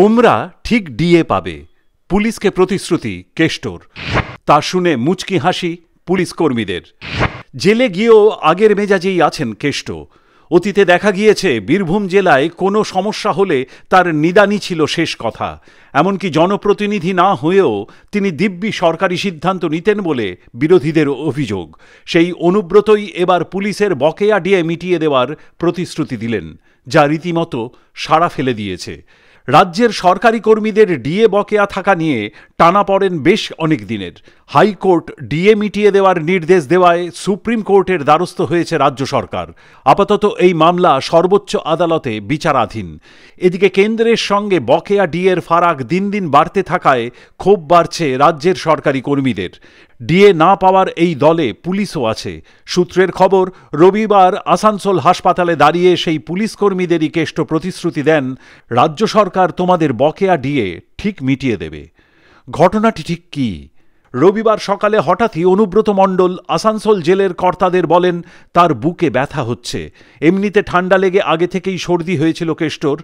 তোমরা ঠিক ডিএ পাবে পুলিশকে প্রতিশ্রুতি কেষ্টর তা শুনে মুচকি হাসি পুলিশ কর্মীদের জেলে গিয়েও আগের মেজাজেই আছেন কেষ্ট অতীতে দেখা গিয়েছে বীরভূম জেলায় কোনো সমস্যা হলে তার নিদানই ছিল শেষ কথা এমনকি জনপ্রতিনিধি না হয়েও তিনি দিব্যি সরকারি সিদ্ধান্ত নিতেন বলে বিরোধীদের অভিযোগ সেই অনুব্রতই এবার পুলিশের বকেয়া ডিয়ে মিটিয়ে দেওয়ার প্রতিশ্রুতি দিলেন যা রীতিমতো সাড়া ফেলে দিয়েছে রাজ্যের সরকারি কর্মীদের ডিএ বকেয়া থাকা নিয়ে টানা পড়েন বেশ অনেক দিনের হাইকোর্ট ডিএ মিটিয়ে দেওয়ার নির্দেশ দেওয়ায় সুপ্রিম কোর্টের দ্বারস্থ হয়েছে রাজ্য সরকার আপাতত এই মামলা সর্বোচ্চ আদালতে বিচারাধীন এদিকে কেন্দ্রের সঙ্গে বকেয়া ডিএর ফারাক দিন দিন বাড়তে থাকায় ক্ষোভ বাড়ছে রাজ্যের সরকারি কর্মীদের ডিএ না পাওয়ার এই দলে পুলিশও আছে সূত্রের খবর রবিবার আসানসোল হাসপাতালে দাঁড়িয়ে সেই পুলিশ কর্মীদেরই কেষ্ট প্রতিশ্রুতি দেন রাজ্য সরকার তোমাদের বকেয়া ডিএ ঠিক মিটিয়ে দেবে ঘটনাটি ঠিক কী রবিবার সকালে হঠাৎই অনুব্রত মণ্ডল আসানসোল জেলের কর্তাদের বলেন তার বুকে ব্যথা হচ্ছে এমনিতে ঠান্ডা লেগে আগে থেকেই সর্দি হয়েছিল কেষ্টর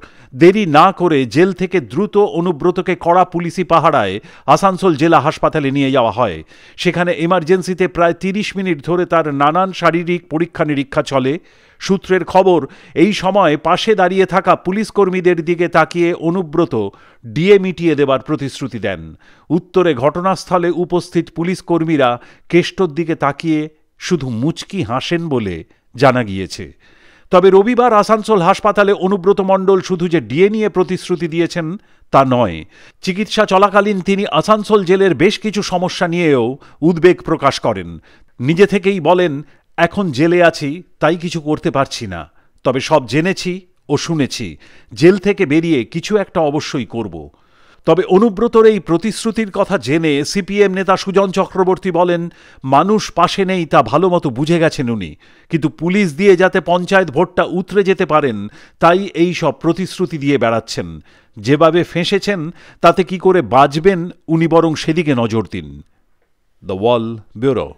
দেরি না করে জেল থেকে দ্রুত অনুব্রতকে কড়া পুলিশি পাহাড়ায় আসানসোল জেলা হাসপাতালে নিয়ে যাওয়া হয় সেখানে এমার্জেন্সিতে প্রায় তিরিশ মিনিট ধরে তার নানান শারীরিক পরীক্ষা নিরীক্ষা চলে সূত্রের খবর এই সময় পাশে দাঁড়িয়ে থাকা পুলিশ কর্মীদের দিকে তাকিয়ে অনুব্রত ডিএ মিটিয়ে দেবার প্রতিশ্রুতি দেন উত্তরে ঘটনাস্থলে উপস্থিত পুলিশ কর্মীরা কেষ্টর দিকে তাকিয়ে শুধু মুচকি হাসেন বলে জানা গিয়েছে তবে রবিবার আসানসোল হাসপাতালে অনুব্রত মণ্ডল শুধু যে ডিএ নিয়ে প্রতিশ্রুতি দিয়েছেন তা নয় চিকিৎসা চলাকালীন তিনি আসানসোল জেলের বেশ কিছু সমস্যা নিয়েও উদ্বেগ প্রকাশ করেন নিজে থেকেই বলেন এখন জেলে আছি তাই কিছু করতে পারছি না তবে সব জেনেছি ও শুনেছি জেল থেকে বেরিয়ে কিছু একটা অবশ্যই করব তবে অনুব্রতর এই প্রতিশ্রুতির কথা জেনে সিপিএম নেতা সুজন চক্রবর্তী বলেন মানুষ পাশে নেই তা ভালো মতো বুঝে গেছেন উনি কিন্তু পুলিশ দিয়ে যাতে পঞ্চায়েত ভোটটা উতরে যেতে পারেন তাই এই সব প্রতিশ্রুতি দিয়ে বেড়াচ্ছেন যেভাবে ফেঁসেছেন তাতে কি করে বাঁচবেন উনি বরং সেদিকে নজর দিন দ্য ওয়াল ব্যুরো